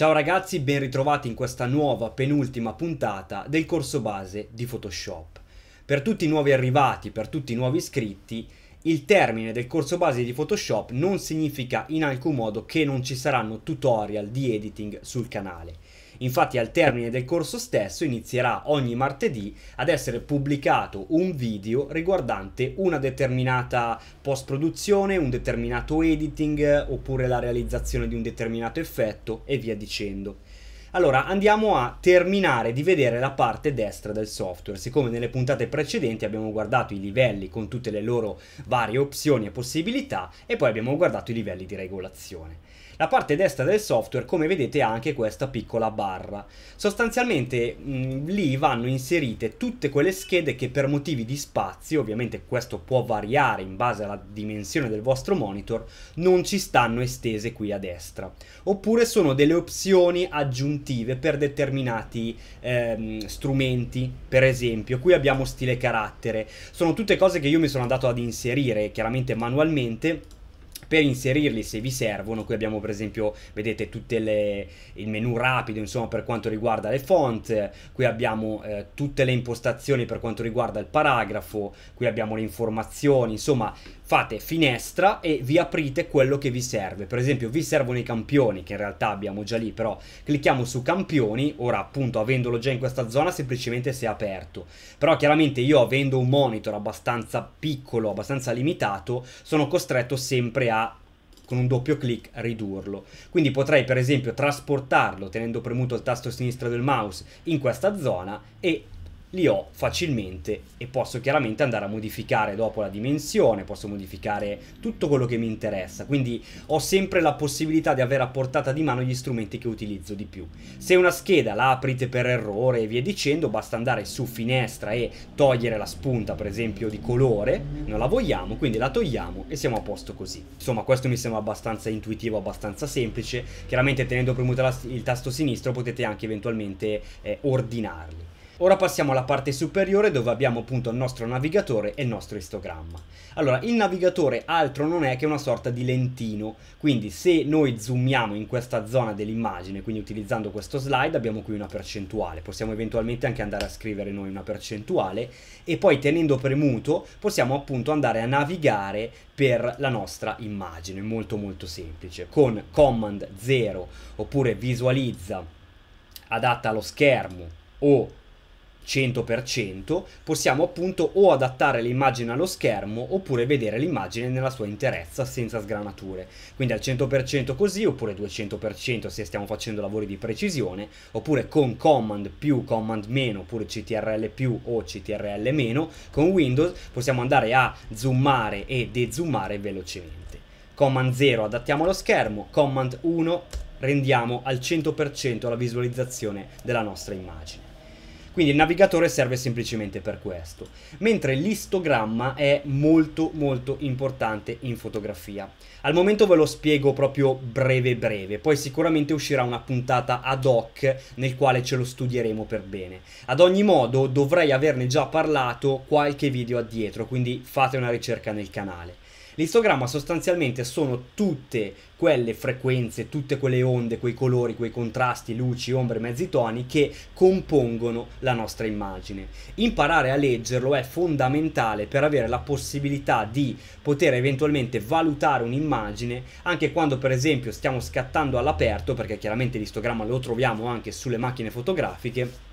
Ciao ragazzi, ben ritrovati in questa nuova penultima puntata del corso base di Photoshop. Per tutti i nuovi arrivati, per tutti i nuovi iscritti, il termine del corso base di Photoshop non significa in alcun modo che non ci saranno tutorial di editing sul canale. Infatti al termine del corso stesso inizierà ogni martedì ad essere pubblicato un video riguardante una determinata post produzione, un determinato editing oppure la realizzazione di un determinato effetto e via dicendo. Allora andiamo a terminare di vedere la parte destra del software, siccome nelle puntate precedenti abbiamo guardato i livelli con tutte le loro varie opzioni e possibilità e poi abbiamo guardato i livelli di regolazione. La parte destra del software come vedete ha anche questa piccola barra. Sostanzialmente mh, mm, lì vanno inserite tutte quelle schede che per motivi di spazio, ovviamente questo può variare in base alla dimensione del vostro monitor, non ci stanno estese qui a destra. Oppure sono delle opzioni aggiuntive per determinati ehm, strumenti, per esempio qui abbiamo stile carattere, sono tutte cose che io mi sono andato ad inserire chiaramente manualmente per inserirli se vi servono. Qui abbiamo per esempio, vedete, tutte le, il menu rapido, insomma, per quanto riguarda le font, qui abbiamo eh, tutte le impostazioni per quanto riguarda il paragrafo, qui abbiamo le informazioni, insomma, fate finestra e vi aprite quello che vi serve. Per esempio vi servono i campioni, che in realtà abbiamo già lì, però clicchiamo su campioni, ora appunto avendolo già in questa zona semplicemente si è aperto. Però chiaramente io avendo un monitor abbastanza piccolo, abbastanza limitato, sono costretto sempre a con un doppio clic ridurlo. Quindi potrei per esempio trasportarlo tenendo premuto il tasto sinistro del mouse in questa zona e li ho facilmente e posso chiaramente andare a modificare dopo la dimensione, posso modificare tutto quello che mi interessa, quindi ho sempre la possibilità di avere a portata di mano gli strumenti che utilizzo di più. Se una scheda la aprite per errore e via dicendo, basta andare su finestra e togliere la spunta per esempio di colore, non la vogliamo, quindi la togliamo e siamo a posto così. Insomma questo mi sembra abbastanza intuitivo, abbastanza semplice, chiaramente tenendo premuto il tasto sinistro potete anche eventualmente eh, ordinarli. Ora passiamo alla parte superiore dove abbiamo appunto il nostro navigatore e il nostro istogramma. Allora, il navigatore altro non è che una sorta di lentino, quindi se noi zoomiamo in questa zona dell'immagine, quindi utilizzando questo slide, abbiamo qui una percentuale. Possiamo eventualmente anche andare a scrivere noi una percentuale e poi tenendo premuto possiamo appunto andare a navigare per la nostra immagine, molto molto semplice, con Command 0 oppure visualizza adatta allo schermo o 100%, possiamo appunto o adattare l'immagine allo schermo oppure vedere l'immagine nella sua interezza senza sgranature. Quindi al 100% così oppure 200% se stiamo facendo lavori di precisione, oppure con command più, command meno, oppure CTRL più o CTRL meno, con Windows possiamo andare a zoomare e dezoomare velocemente. Command 0 adattiamo lo schermo, Command 1 rendiamo al 100% la visualizzazione della nostra immagine. Quindi il navigatore serve semplicemente per questo. Mentre l'istogramma è molto molto importante in fotografia. Al momento ve lo spiego proprio breve breve, poi sicuramente uscirà una puntata ad hoc nel quale ce lo studieremo per bene. Ad ogni modo dovrei averne già parlato qualche video addietro, quindi fate una ricerca nel canale. L'istogramma sostanzialmente sono tutte quelle frequenze, tutte quelle onde, quei colori, quei contrasti, luci, ombre, mezzi toni che compongono la nostra immagine. Imparare a leggerlo è fondamentale per avere la possibilità di poter eventualmente valutare un'immagine anche quando per esempio stiamo scattando all'aperto, perché chiaramente l'istogramma lo troviamo anche sulle macchine fotografiche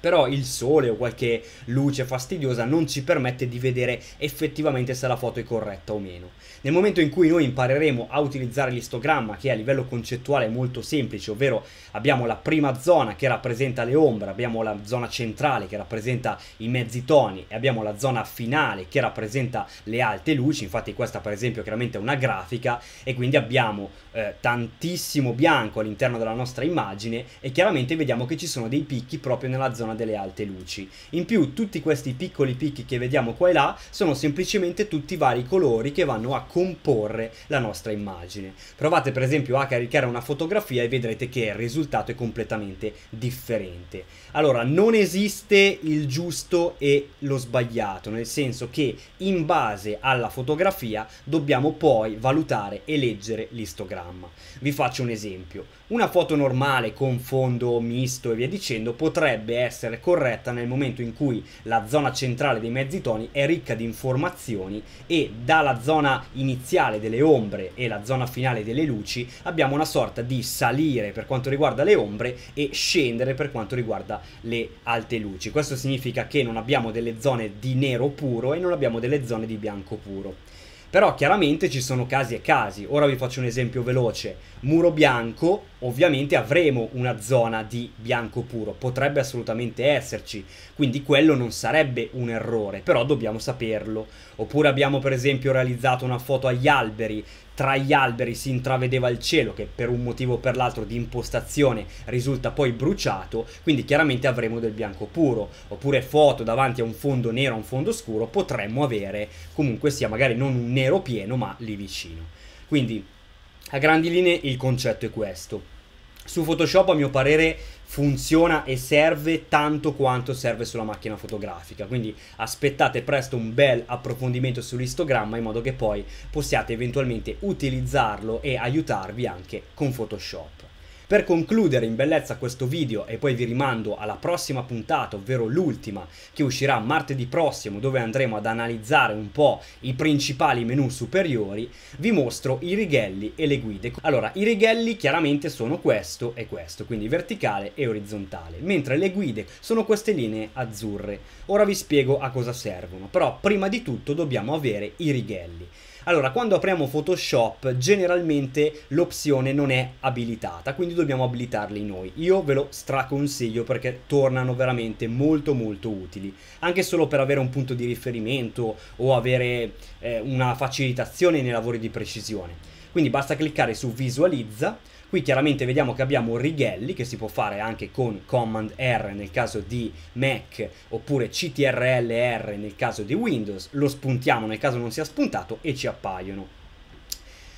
però il sole o qualche luce fastidiosa non ci permette di vedere effettivamente se la foto è corretta o meno. Nel momento in cui noi impareremo a utilizzare l'istogramma, che a livello concettuale è molto semplice, ovvero abbiamo la prima zona che rappresenta le ombre, abbiamo la zona centrale che rappresenta i mezzi toni e abbiamo la zona finale che rappresenta le alte luci, infatti questa per esempio chiaramente è una grafica e quindi abbiamo eh, tantissimo bianco all'interno della nostra immagine e chiaramente vediamo che ci sono dei picchi proprio nella zona zona delle alte luci. In più tutti questi piccoli picchi che vediamo qua e là sono semplicemente tutti i vari colori che vanno a comporre la nostra immagine. Provate per esempio a caricare una fotografia e vedrete che il risultato è completamente differente. Allora non esiste il giusto e lo sbagliato, nel senso che in base alla fotografia dobbiamo poi valutare e leggere l'istogramma. Vi faccio un esempio. Una foto normale con fondo misto e via dicendo potrebbe essere corretta nel momento in cui la zona centrale dei mezzi toni è ricca di informazioni e dalla zona iniziale delle ombre e la zona finale delle luci abbiamo una sorta di salire per quanto riguarda le ombre e scendere per quanto riguarda le alte luci. Questo significa che non abbiamo delle zone di nero puro e non abbiamo delle zone di bianco puro. Però chiaramente ci sono casi e casi. Ora vi faccio un esempio veloce. Muro bianco, ovviamente avremo una zona di bianco puro, potrebbe assolutamente esserci, quindi quello non sarebbe un errore, però dobbiamo saperlo. Oppure abbiamo per esempio realizzato una foto agli alberi, tra gli alberi si intravedeva il cielo che per un motivo o per l'altro di impostazione risulta poi bruciato, quindi chiaramente avremo del bianco puro, oppure foto davanti a un fondo nero, a un fondo scuro, potremmo avere comunque sia magari non un nero pieno ma lì vicino. Quindi a grandi linee il concetto è questo. Su Photoshop a mio parere funziona e serve tanto quanto serve sulla macchina fotografica. Quindi aspettate presto un bel approfondimento sull'istogramma in modo che poi possiate eventualmente utilizzarlo e aiutarvi anche con Photoshop. Per concludere in bellezza questo video e poi vi rimando alla prossima puntata, ovvero l'ultima che uscirà martedì prossimo dove andremo ad analizzare un po' i principali menu superiori, vi mostro i righelli e le guide. Allora, i righelli chiaramente sono questo e questo, quindi verticale e orizzontale, mentre le guide sono queste linee azzurre. Ora vi spiego a cosa servono, però prima di tutto dobbiamo avere i righelli. Allora, quando apriamo Photoshop, generalmente l'opzione non è abilitata, quindi dobbiamo abilitarli noi. Io ve lo straconsiglio perché tornano veramente molto molto utili, anche solo per avere un punto di riferimento o avere eh, una facilitazione nei lavori di precisione. Quindi basta cliccare su visualizza Qui chiaramente vediamo che abbiamo righelli che si può fare anche con Command R nel caso di Mac oppure CTRL R nel caso di Windows, lo spuntiamo nel caso non sia spuntato e ci appaiono.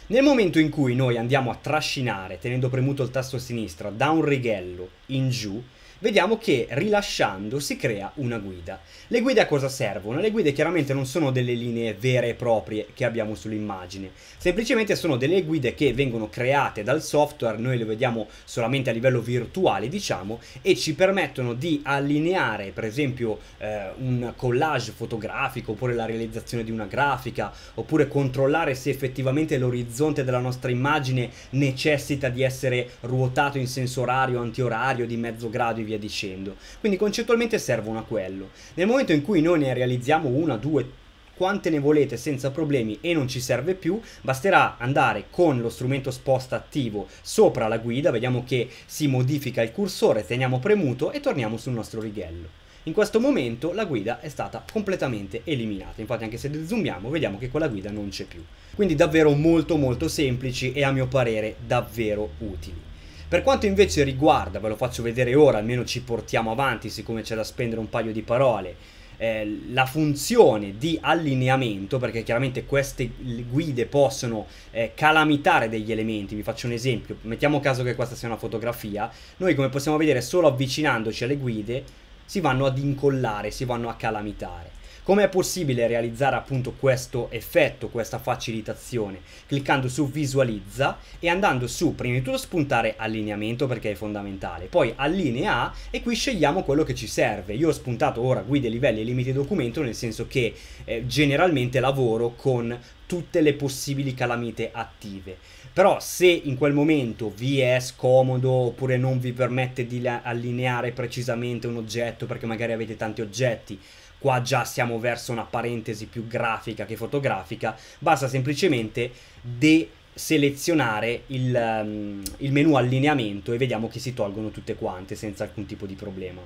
Nel momento in cui noi andiamo a trascinare tenendo premuto il tasto sinistro da un righello in giù, vediamo che rilasciando si crea una guida. Le guide a cosa servono? Le guide chiaramente non sono delle linee vere e proprie che abbiamo sull'immagine, semplicemente sono delle guide che vengono create dal software, noi le vediamo solamente a livello virtuale diciamo, e ci permettono di allineare per esempio eh, un collage fotografico oppure la realizzazione di una grafica, oppure controllare se effettivamente l'orizzonte della nostra immagine necessita di essere ruotato in senso orario, antiorario, di mezzo grado e via dicendo. Quindi concettualmente servono a quello. Nel momento in cui noi ne realizziamo una, due, quante ne volete senza problemi e non ci serve più, basterà andare con lo strumento sposta attivo sopra la guida, vediamo che si modifica il cursore, teniamo premuto e torniamo sul nostro righello. In questo momento la guida è stata completamente eliminata, infatti anche se zoomiamo vediamo che quella guida non c'è più. Quindi davvero molto molto semplici e a mio parere davvero utili. Per quanto invece riguarda, ve lo faccio vedere ora, almeno ci portiamo avanti siccome c'è da spendere un paio di parole, eh, la funzione di allineamento, perché chiaramente queste guide possono eh, calamitare degli elementi, vi faccio un esempio, mettiamo caso che questa sia una fotografia, noi come possiamo vedere solo avvicinandoci alle guide si vanno ad incollare, si vanno a calamitare. Come è possibile realizzare appunto questo effetto, questa facilitazione? Cliccando su visualizza e andando su prima di tutto spuntare allineamento perché è fondamentale, poi allinea e qui scegliamo quello che ci serve. Io ho spuntato ora guide, livelli e limiti documento nel senso che eh, generalmente lavoro con tutte le possibili calamite attive. Però se in quel momento vi è scomodo oppure non vi permette di allineare precisamente un oggetto perché magari avete tanti oggetti, qua già siamo verso una parentesi più grafica che fotografica, basta semplicemente deselezionare il, um, il menu allineamento e vediamo che si tolgono tutte quante senza alcun tipo di problema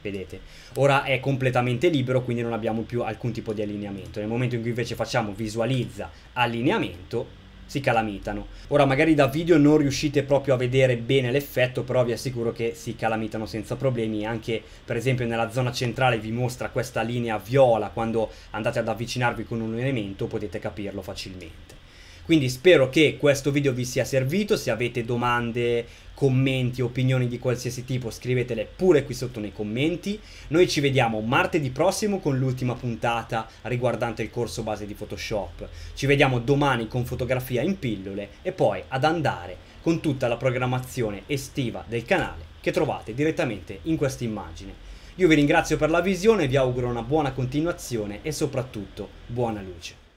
vedete ora è completamente libero quindi non abbiamo più alcun tipo di allineamento nel momento in cui invece facciamo visualizza allineamento si calamitano. Ora magari da video non riuscite proprio a vedere bene l'effetto, però vi assicuro che si calamitano senza problemi, anche per esempio nella zona centrale vi mostra questa linea viola, quando andate ad avvicinarvi con un elemento potete capirlo facilmente. Quindi spero che questo video vi sia servito, se avete domande, commenti, opinioni di qualsiasi tipo scrivetele pure qui sotto nei commenti. Noi ci vediamo martedì prossimo con l'ultima puntata riguardante il corso base di Photoshop. Ci vediamo domani con fotografia in pillole e poi ad andare con tutta la programmazione estiva del canale che trovate direttamente in questa immagine. Io vi ringrazio per la visione, vi auguro una buona continuazione e soprattutto buona luce.